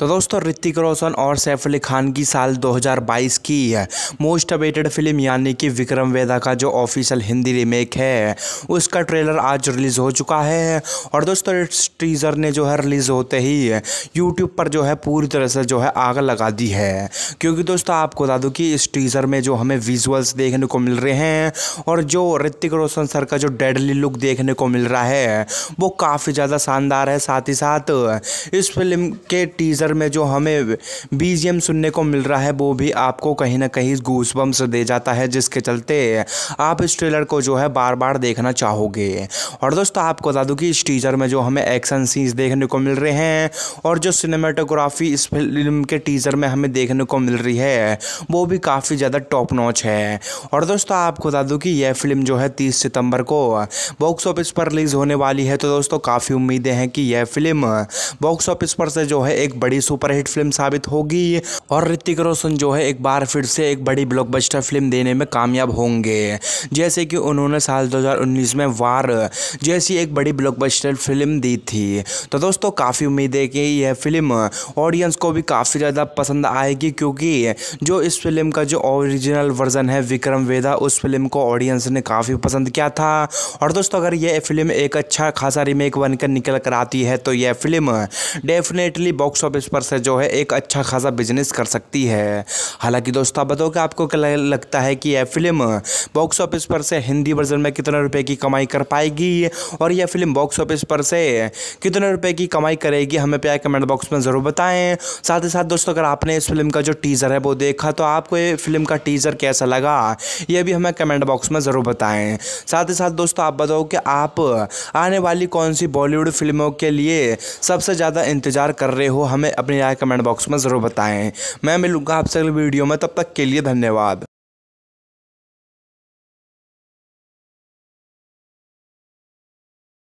तो दोस्तों ऋतिक रोशन और सैफ अली खान की साल 2022 की मोस्ट अवेटेड फिल्म यानी कि विक्रम वेदा का जो ऑफिशियल हिंदी रीमेक है उसका ट्रेलर आज रिलीज़ हो चुका है और दोस्तों इस टीज़र ने जो है रिलीज़ होते ही यूट्यूब पर जो है पूरी तरह से जो है आग लगा दी है क्योंकि दोस्तों आपको बता दूँ कि इस टीज़र में जो हमें विजुअल्स देखने को मिल रहे हैं और जो ऋतिक रोशन सर का जो डेडली लुक देखने को मिल रहा है वो काफ़ी ज़्यादा शानदार है साथ ही साथ इस फिल्म के टीज़र ट्रेलर में जो हमें बीजीएम सुनने को मिल रहा है वो भी आपको कहीं ना कहीं घूसबम से दे जाता है जिसके चलते आप इस ट्रेलर को जो है बार बार देखना चाहोगे और दोस्तों आपको बता दूँ कि इस टीजर में जो हमें एक्शन सीन्स देखने को मिल रहे हैं और जो सिनेमाटोग्राफी इस फिल्म के टीजर में हमें देखने को मिल रही है वो भी काफ़ी ज़्यादा टॉप नॉच है और दोस्तों आपको बता दूँ कि यह फिल्म जो है तीस सितंबर को बॉक्स ऑफिस पर रिलीज़ होने वाली है तो दोस्तों काफ़ी उम्मीदें हैं कि यह फिल्म बॉक्स ऑफिस पर से जो है एक बड़ी बड़ी सुपरहिट फिल्म साबित होगी और ऋतिक रोशन जो है एक बार फिर से एक बड़ी ब्लॉकबस्टर फिल्म देने में कामयाब होंगे जैसे कि उन्होंने साल 2019 में वार जैसी एक बड़ी ब्लॉकबस्टर फिल्म दी थी तो दोस्तों काफ़ी उम्मीद है कि यह फिल्म ऑडियंस को भी काफ़ी ज़्यादा पसंद आएगी क्योंकि जो इस फिल्म का जो ओरिजिनल वर्जन है विक्रम वेदा उस फिल्म को ऑडियंस ने काफ़ी पसंद किया था और दोस्तों अगर यह फिल्म एक अच्छा खासा रिमेक बनकर निकल कर आती है तो यह फिल्म डेफिनेटली बॉक्स ऑफिस पर से जो है एक अच्छा खासा बिजनेस कर सकती है हालांकि दोस्तों आप बताओ कि आपको क्या लगता है कि यह फिल्म बॉक्स ऑफिस पर से हिंदी वर्जन में कितने रुपए की कमाई कर पाएगी और यह फिल्म बॉक्स ऑफिस पर से कितने रुपए की कमाई करेगी हमें प्यार कमेंट बॉक्स में ज़रूर बताएं साथ ही साथ दोस्तों अगर आपने इस फिल्म का जो टीज़र है वो देखा तो आपको ये फिल्म का टीज़र कैसा लगा यह भी हमें कमेंट बॉक्स में ज़रूर बताएं साथ ही साथ दोस्तों आप बताओ कि आप आने वाली कौन सी बॉलीवुड फिल्मों के लिए सबसे ज़्यादा इंतज़ार कर रहे हो हमें अपनी राय कमेंट बॉक्स में ज़रूर बताएं मैं मिलूँगा आपसे अगले वीडियो में तब तक के लिए धन्यवाद